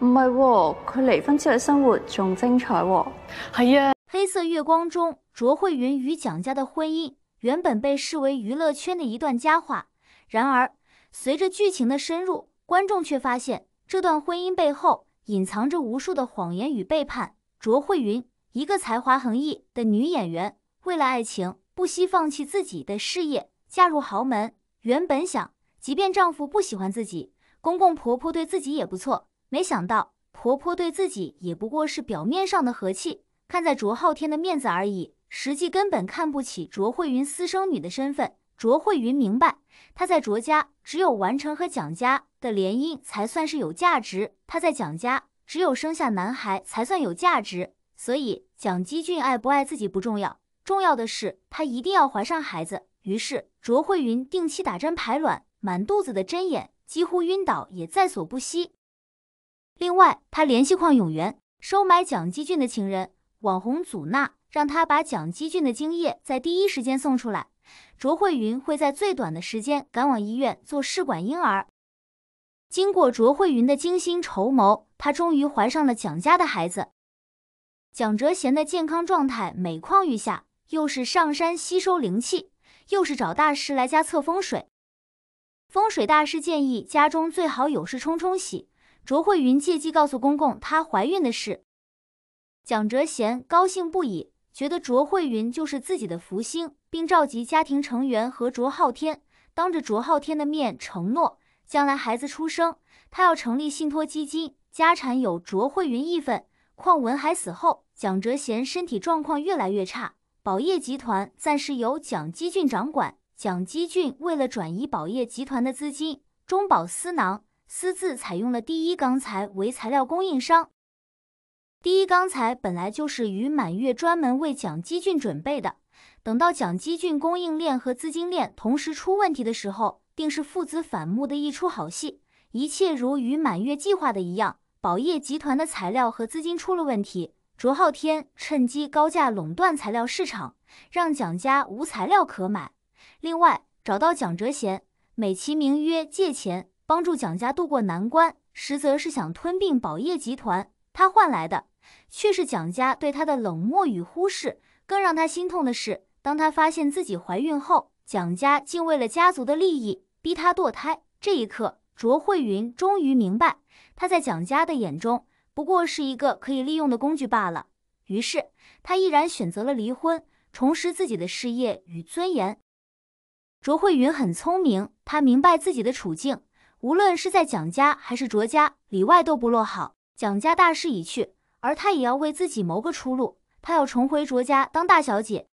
唔系，佢离婚之后生活仲精彩。系啊，黑色月光中，卓慧云与蒋家的婚姻原本被视为娱乐圈的一段佳话。然而，随着剧情的深入，观众却发现这段婚姻背后隐藏着无数的谎言与背叛。卓慧云一个才华横溢的女演员，为了爱情不惜放弃自己的事业，嫁入豪门。原本想，即便丈夫不喜欢自己，公公婆婆对自己也不错。没想到婆婆对自己也不过是表面上的和气，看在卓昊天的面子而已，实际根本看不起卓慧云私生女的身份。卓慧云明白，她在卓家只有完成和蒋家的联姻才算是有价值；她在蒋家只有生下男孩才算有价值。所以蒋基俊爱不爱自己不重要，重要的是她一定要怀上孩子。于是卓慧云定期打针排卵，满肚子的针眼，几乎晕倒也在所不惜。另外，他联系邝永元收买蒋基俊的情人网红祖娜，让他把蒋基俊的精液在第一时间送出来。卓慧云会在最短的时间赶往医院做试管婴儿。经过卓慧云的精心筹谋，她终于怀上了蒋家的孩子。蒋哲贤的健康状态每况愈下，又是上山吸收灵气，又是找大师来家测风水。风水大师建议家中最好有事冲冲喜。卓慧云借机告诉公公她怀孕的事，蒋哲贤高兴不已，觉得卓慧云就是自己的福星，并召集家庭成员和卓浩天，当着卓浩天的面承诺，将来孩子出生，他要成立信托基金，家产有卓慧云一份。邝文海死后，蒋哲贤身体状况越来越差，宝业集团暂时由蒋基俊掌管。蒋基俊为了转移宝业集团的资金，中饱私囊。私自采用了第一钢材为材料供应商。第一钢材本来就是于满月专门为蒋基俊准备的。等到蒋基俊供应链和资金链同时出问题的时候，定是父子反目的一出好戏。一切如于满月计划的一样，宝业集团的材料和资金出了问题，卓昊天趁机高价垄断材料市场，让蒋家无材料可买。另外，找到蒋哲贤，美其名曰借钱。帮助蒋家渡过难关，实则是想吞并宝业集团。他换来的却是蒋家对他的冷漠与忽视。更让他心痛的是，当他发现自己怀孕后，蒋家竟为了家族的利益逼他堕胎。这一刻，卓慧云终于明白，他在蒋家的眼中不过是一个可以利用的工具罢了。于是，他毅然选择了离婚，重拾自己的事业与尊严。卓慧云很聪明，她明白自己的处境。无论是在蒋家还是卓家里外都不落好，蒋家大势已去，而他也要为自己谋个出路，他要重回卓家当大小姐。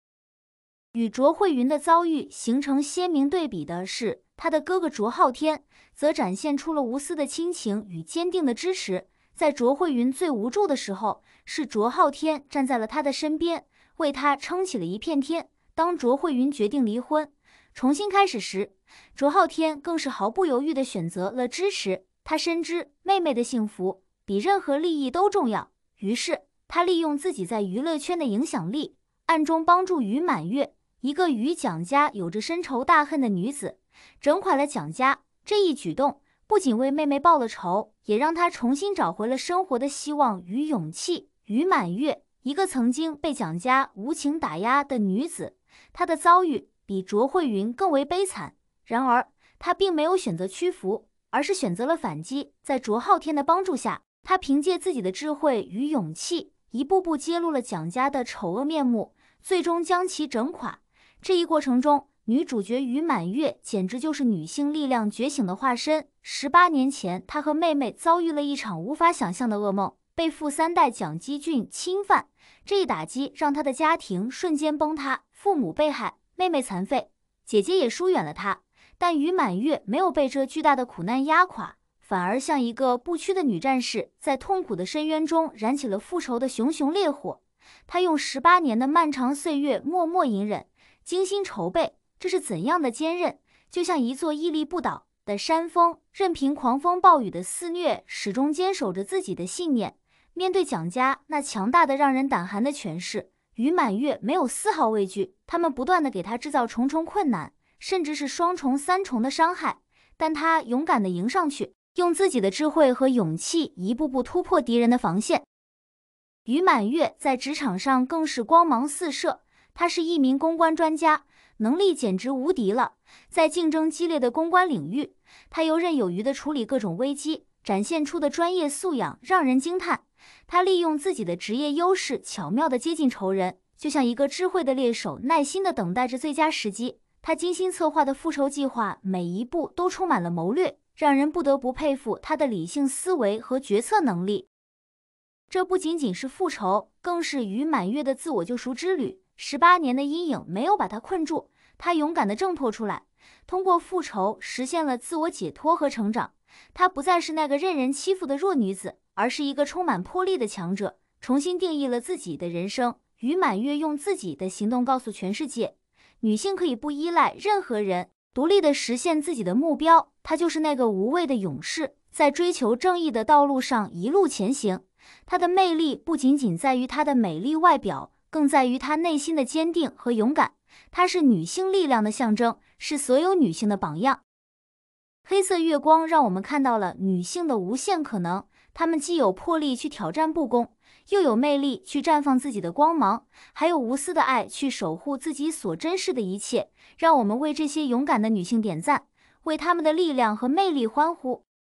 与卓慧云的遭遇形成鲜明对比的是，他的哥哥卓浩天则展现出了无私的亲情与坚定的支持。在卓慧云最无助的时候，是卓浩天站在了他的身边，为他撑起了一片天。当卓慧云决定离婚。重新开始时，卓浩天更是毫不犹豫地选择了支持。他深知妹妹的幸福比任何利益都重要，于是他利用自己在娱乐圈的影响力，暗中帮助于满月。一个与蒋家有着深仇大恨的女子，整垮了蒋家。这一举动不仅为妹妹报了仇，也让她重新找回了生活的希望与勇气。于满月，一个曾经被蒋家无情打压的女子，她的遭遇。比卓慧云更为悲惨，然而她并没有选择屈服，而是选择了反击。在卓浩天的帮助下，她凭借自己的智慧与勇气，一步步揭露了蒋家的丑恶面目，最终将其整垮。这一过程中，女主角于满月简直就是女性力量觉醒的化身。十八年前，她和妹妹遭遇了一场无法想象的噩梦，被富三代蒋积俊侵犯。这一打击让她的家庭瞬间崩塌，父母被害。妹妹残废，姐姐也疏远了她，但于满月没有被这巨大的苦难压垮，反而像一个不屈的女战士，在痛苦的深渊中燃起了复仇的熊熊烈火。她用十八年的漫长岁月默默隐忍，精心筹备，这是怎样的坚韧？就像一座屹立不倒的山峰，任凭狂风暴雨的肆虐，始终坚守着自己的信念。面对蒋家那强大的让人胆寒的权势。于满月没有丝毫畏惧，他们不断的给他制造重重困难，甚至是双重、三重的伤害，但他勇敢的迎上去，用自己的智慧和勇气一步步突破敌人的防线。于满月在职场上更是光芒四射，他是一名公关专家，能力简直无敌了。在竞争激烈的公关领域，他游刃有余的处理各种危机。展现出的专业素养让人惊叹。他利用自己的职业优势，巧妙地接近仇人，就像一个智慧的猎手，耐心地等待着最佳时机。他精心策划的复仇计划，每一步都充满了谋略，让人不得不佩服他的理性思维和决策能力。这不仅仅是复仇，更是于满月的自我救赎之旅。十八年的阴影没有把他困住，他勇敢地挣脱出来，通过复仇实现了自我解脱和成长。她不再是那个任人欺负的弱女子，而是一个充满魄力的强者，重新定义了自己的人生。于满月用自己的行动告诉全世界：女性可以不依赖任何人，独立的实现自己的目标。她就是那个无畏的勇士，在追求正义的道路上一路前行。她的魅力不仅仅在于她的美丽外表，更在于她内心的坚定和勇敢。她是女性力量的象征，是所有女性的榜样。黑色月光让我们看到了女性的无限可能，她们既有魄力去挑战不公，又有魅力去绽放自己的光芒，还有无私的爱去守护自己所珍视的一切。让我们为这些勇敢的女性点赞，为她们的力量和魅力欢呼。